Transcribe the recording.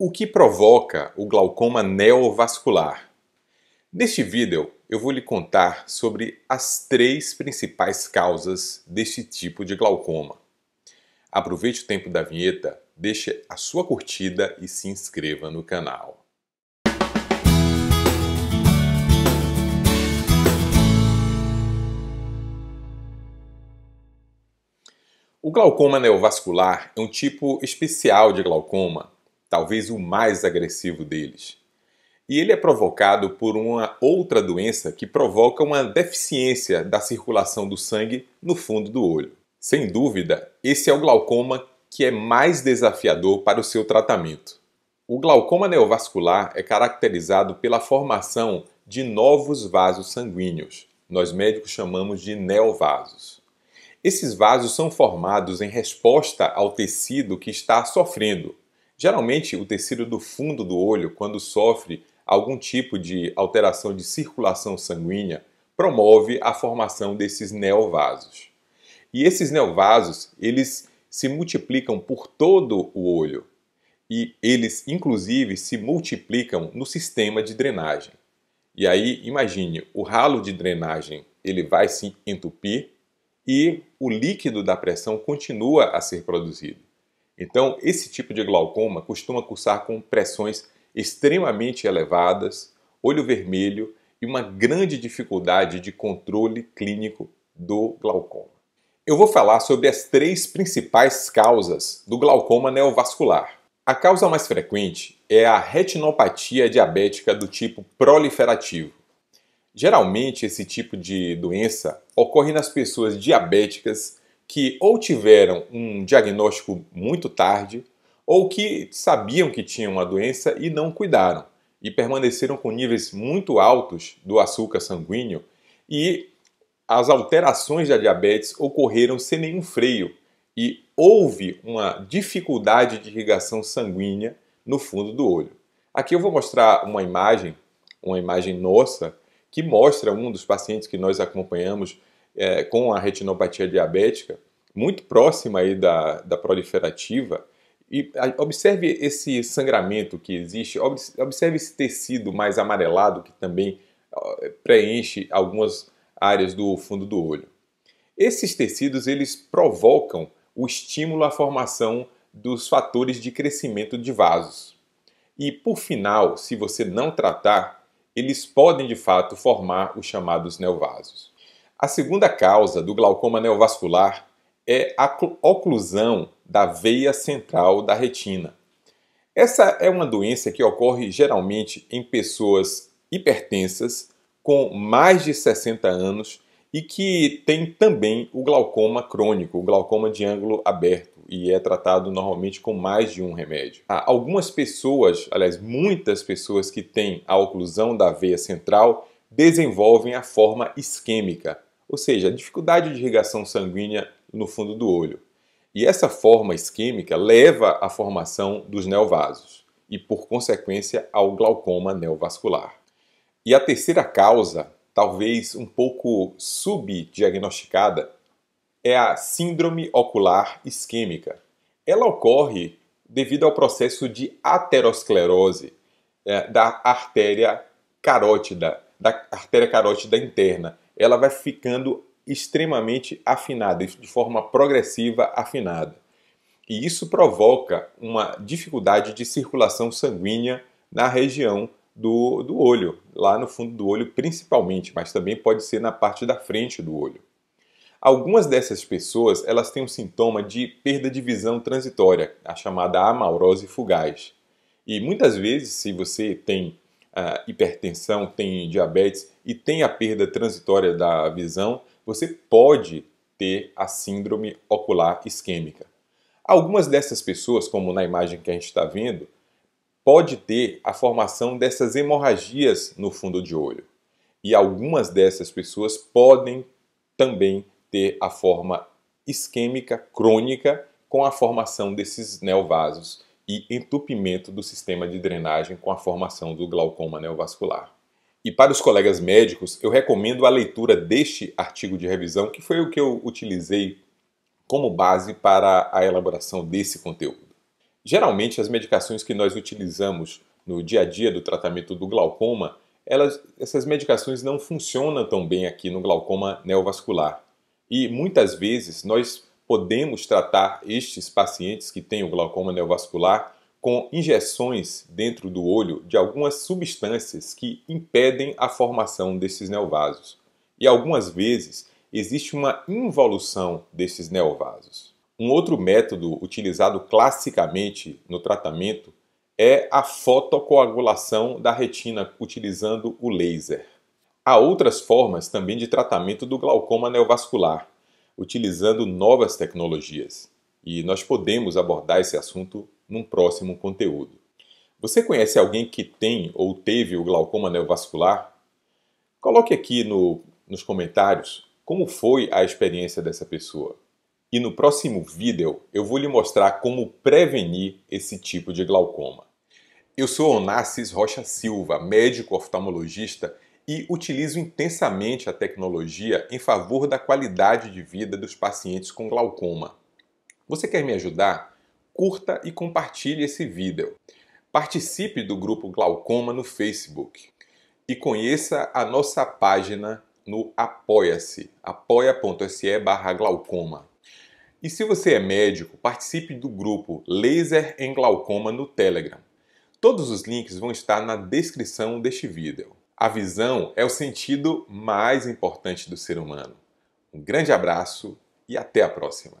O que provoca o glaucoma neovascular? Neste vídeo, eu vou lhe contar sobre as três principais causas deste tipo de glaucoma. Aproveite o tempo da vinheta, deixe a sua curtida e se inscreva no canal. O glaucoma neovascular é um tipo especial de glaucoma talvez o mais agressivo deles. E ele é provocado por uma outra doença que provoca uma deficiência da circulação do sangue no fundo do olho. Sem dúvida, esse é o glaucoma que é mais desafiador para o seu tratamento. O glaucoma neovascular é caracterizado pela formação de novos vasos sanguíneos. Nós médicos chamamos de neovasos. Esses vasos são formados em resposta ao tecido que está sofrendo, Geralmente, o tecido do fundo do olho, quando sofre algum tipo de alteração de circulação sanguínea, promove a formação desses neovasos. E esses neovasos, eles se multiplicam por todo o olho e eles inclusive se multiplicam no sistema de drenagem. E aí, imagine, o ralo de drenagem, ele vai se entupir e o líquido da pressão continua a ser produzido. Então, esse tipo de glaucoma costuma cursar com pressões extremamente elevadas, olho vermelho e uma grande dificuldade de controle clínico do glaucoma. Eu vou falar sobre as três principais causas do glaucoma neovascular. A causa mais frequente é a retinopatia diabética do tipo proliferativo. Geralmente, esse tipo de doença ocorre nas pessoas diabéticas que ou tiveram um diagnóstico muito tarde, ou que sabiam que tinham uma doença e não cuidaram, e permaneceram com níveis muito altos do açúcar sanguíneo, e as alterações da diabetes ocorreram sem nenhum freio, e houve uma dificuldade de irrigação sanguínea no fundo do olho. Aqui eu vou mostrar uma imagem, uma imagem nossa, que mostra um dos pacientes que nós acompanhamos é, com a retinopatia diabética, muito próxima aí da, da proliferativa, e observe esse sangramento que existe, observe esse tecido mais amarelado que também preenche algumas áreas do fundo do olho. Esses tecidos eles provocam o estímulo à formação dos fatores de crescimento de vasos. E por final, se você não tratar, eles podem de fato formar os chamados neovasos. A segunda causa do glaucoma neovascular é a oclusão da veia central da retina. Essa é uma doença que ocorre geralmente em pessoas hipertensas com mais de 60 anos e que tem também o glaucoma crônico, o glaucoma de ângulo aberto, e é tratado normalmente com mais de um remédio. Há algumas pessoas, aliás, muitas pessoas que têm a oclusão da veia central desenvolvem a forma isquêmica, ou seja, a dificuldade de irrigação sanguínea no fundo do olho. E essa forma isquêmica leva à formação dos neovasos e, por consequência, ao glaucoma neovascular. E a terceira causa, talvez um pouco subdiagnosticada, é a síndrome ocular isquêmica. Ela ocorre devido ao processo de aterosclerose é, da artéria carótida, da artéria carótida interna, ela vai ficando extremamente afinada, de forma progressiva afinada. E isso provoca uma dificuldade de circulação sanguínea na região do, do olho, lá no fundo do olho principalmente, mas também pode ser na parte da frente do olho. Algumas dessas pessoas elas têm um sintoma de perda de visão transitória, a chamada amaurose fugaz. E muitas vezes, se você tem a hipertensão, tem diabetes e tem a perda transitória da visão, você pode ter a síndrome ocular isquêmica. Algumas dessas pessoas, como na imagem que a gente está vendo, pode ter a formação dessas hemorragias no fundo de olho. E algumas dessas pessoas podem também ter a forma isquêmica crônica com a formação desses neovasos, e entupimento do sistema de drenagem com a formação do glaucoma neovascular. E para os colegas médicos, eu recomendo a leitura deste artigo de revisão, que foi o que eu utilizei como base para a elaboração desse conteúdo. Geralmente, as medicações que nós utilizamos no dia a dia do tratamento do glaucoma, elas, essas medicações não funcionam tão bem aqui no glaucoma neovascular. E muitas vezes nós podemos tratar estes pacientes que têm o glaucoma neovascular com injeções dentro do olho de algumas substâncias que impedem a formação desses neovasos. E algumas vezes existe uma involução desses neovasos. Um outro método utilizado classicamente no tratamento é a fotocoagulação da retina utilizando o laser. Há outras formas também de tratamento do glaucoma neovascular, utilizando novas tecnologias. E nós podemos abordar esse assunto num próximo conteúdo. Você conhece alguém que tem ou teve o glaucoma neovascular? Coloque aqui no, nos comentários como foi a experiência dessa pessoa. E no próximo vídeo eu vou lhe mostrar como prevenir esse tipo de glaucoma. Eu sou Onassis Rocha Silva, médico oftalmologista e utilizo intensamente a tecnologia em favor da qualidade de vida dos pacientes com glaucoma. Você quer me ajudar? Curta e compartilhe esse vídeo. Participe do grupo Glaucoma no Facebook e conheça a nossa página no Apoia-se, apoia.se glaucoma. E se você é médico, participe do grupo Laser em Glaucoma no Telegram. Todos os links vão estar na descrição deste vídeo. A visão é o sentido mais importante do ser humano. Um grande abraço e até a próxima!